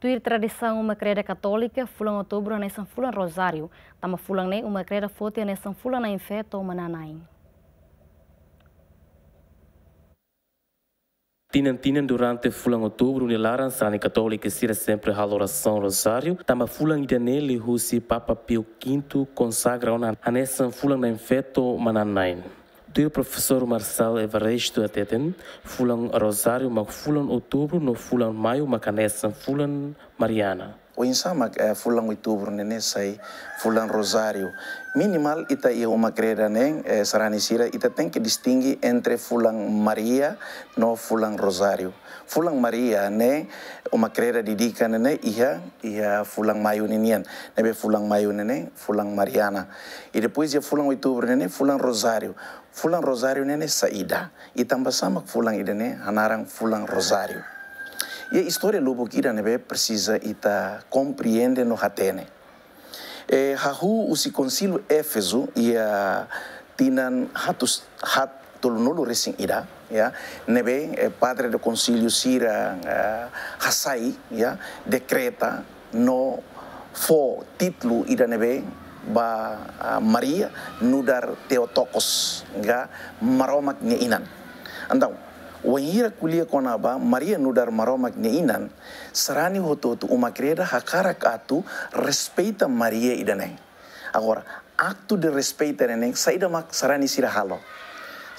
Tuir tradição uma creda católica, fulan outubro na São Fulan Rosário, tama fulan ne uma creda fote na São Fulan na infeto uma Tinen tinen durante fulan outubro ni laran sani católica sira sempre a oração rosário. Tama fulan ida nele Papa Pio V consagra ona anesan fulan na infeto mananain do professor Marcelo Evaristo Ateten, fulan Rosário, fulan Outubro, no fulan Maio, Macanessa, fulan Mariana. o insama eh, fulan outubro nene sai fulan rosário minimal ita ia uma creda nen eh, saranisira ita tem que distingue entre fulan maria no fulan rosário fulan maria ne uma creda didica nene ia ia fulan maio nenian nebe fulan maio nene fulan mariana e depois ia fulan outubro nene fulan rosário fulan rosário nene saída e tamba sama fulan idene hanarang fulan rosário E a história lobo kira nebe precisa ita compreende no hatene. E hahu usi concilio Éfeso e a tinan hatus hat tolonolo resing ira ya nebe eh, padre de concilio sira uh, hasai ya decreta no fo titlu ida nebe ba uh, Maria nudar teotokos ga maromak nge inan. Andau, Wahira kuliah konaba maria nudar maromak ne serani hoto tu umakreda hakarak atu respeita maria idaneng agora aktu de respeita neneng saida mak serani sira halo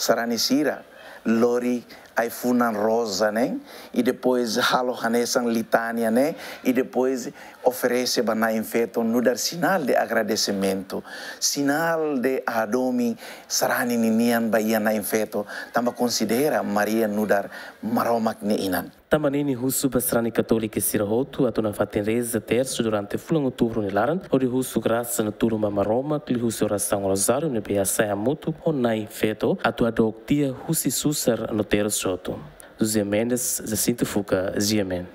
serani sira lori aí Funan Rosa, né? E depois Halo Hanesan Litânia, né? E depois oferece na infeto no dar sinal de agradecimento, sinal de adomi sarani ninian baia na infeto, tamba considera Maria no dar maromak ne inan. Tamanini Russo Basrani Católica e Sirahoto, a tona fatenreza terço durante fulan outubro no Laran, onde Russo graça na turma roma que Russo oração rosário no Beaçai Amoto, onai feto, a tua doctia Russi Sussar no terço. José Mendes, Jacinto Fuca, Ziemen.